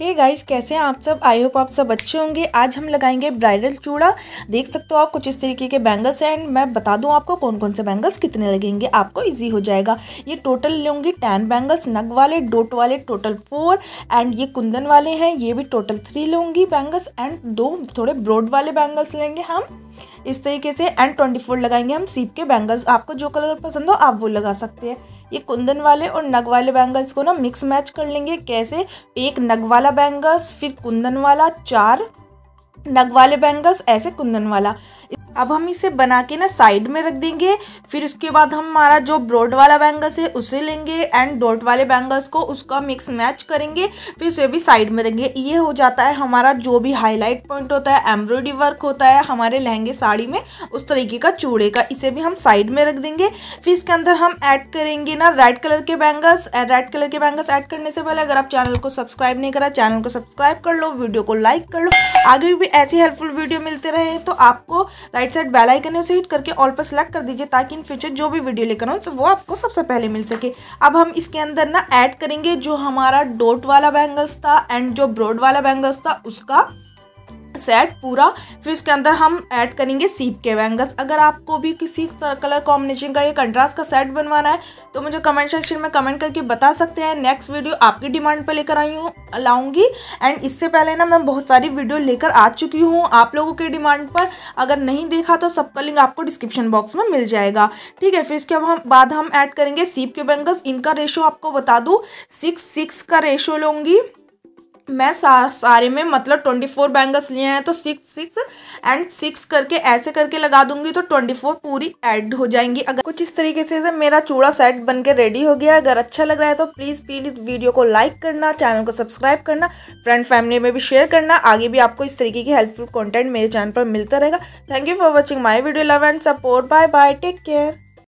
हे hey guys कैसे हैं आप सब आई होप आप सब अच्छे होंगे आज हम लगाएंगे ब्राइडल चूड़ा देख सकते हो आप कुछ इस तरीके के बैंगल्स हैं एंड मैं बता दूं आपको कौन कौन से बैंगल्स कितने लगेंगे आपको इजी हो जाएगा ये टोटल लूँगी टेन बैंगल्स नग वाले डोट वाले टोटल फोर एंड ये कुंदन वाले हैं ये भी टोटल थ्री लूँगी बैंगल्स एंड दो थोड़े ब्रॉड वाले बैंगल्स लेंगे हम इस तरीके से एंड ट्वेंटी फोर लगाएंगे हम सीप के बैंगल्स आपको जो कलर पसंद हो आप वो लगा सकते हैं ये कुंदन वाले और नग वाले बैंगल्स को ना मिक्स मैच कर लेंगे कैसे एक नग वाला बैंगल्स फिर कुंदन वाला चार नग वाले बैंगल्स ऐसे कुंदन वाला अब हम इसे बना के ना साइड में रख देंगे फिर उसके बाद हम हमारा जो ब्रॉड वाला बैंगल्स है उसे लेंगे एंड डॉट वाले बैंगल्स को उसका मिक्स मैच करेंगे फिर उसे भी साइड में रखेंगे ये हो जाता है हमारा जो भी हाईलाइट पॉइंट होता है एम्ब्रॉयडरी वर्क होता है हमारे लहंगे साड़ी में उस तरीके का चूड़े का इसे भी हम साइड में रख देंगे फिर इसके अंदर हम ऐड करेंगे ना रेड कलर के बैंगल्स रेड कलर के बैंगल्स ऐड करने से पहले अगर आप चैनल को सब्सक्राइब नहीं करा चैनल को सब्सक्राइब कर लो वीडियो को लाइक कर लो आगे भी ऐसी हेल्पफुल वीडियो मिलते रहे तो आपको right right side bell icon है उसे हिट करके ऑल पर सेलेक्ट कर दीजिए ताकि इन फ्यूचर जो भी वीडियो लेकर आऊँ वो आपको सबसे पहले मिल सके अब हम इसके अंदर ना ऐड करेंगे जो हमारा डोट वाला बैंगल्स था एंड जो ब्रॉड वाला बैंगल्स था उसका सेट पूरा फिर उसके अंदर हम ऐड करेंगे सीप के बैंगल्स अगर आपको भी किसी कलर कॉम्बिनेशन का या कंट्रास्ट का सेट बनवाना है तो मुझे कमेंट सेक्शन में कमेंट करके बता सकते हैं नेक्स्ट वीडियो आपकी डिमांड पर लेकर आई हूँ लाऊंगी एंड इससे पहले ना मैं बहुत सारी वीडियो लेकर आ चुकी हूँ आप लोगों के डिमांड पर अगर नहीं देखा तो सबका लिंक आपको डिस्क्रिप्शन बॉक्स में मिल जाएगा ठीक है फिर इसके बाद हम ऐड करेंगे सीप के बैंगल्स इनका रेशो आपको बता दूँ सिक्स सिक्स का रेशो लूँगी मैं सा, सारे में मतलब ट्वेंटी फोर बैंगल्स लिए हैं तो सिक्स सिक्स एंड सिक्स करके ऐसे करके लगा दूंगी तो ट्वेंटी फोर पूरी ऐड हो जाएंगी अगर कुछ इस तरीके से, जब मेरा चूड़ा सेट बन के रेडी हो गया अगर अच्छा लग रहा है तो प्लीज़ प्लीज़ वीडियो को लाइक करना चैनल को सब्सक्राइब करना फ्रेंड फैमिली में भी शेयर करना आगे भी आपको इस तरीके की हेल्पफुल कॉन्टेंट मेरे चैनल पर मिलता रहेगा thank you for watching my video love and support bye bye take care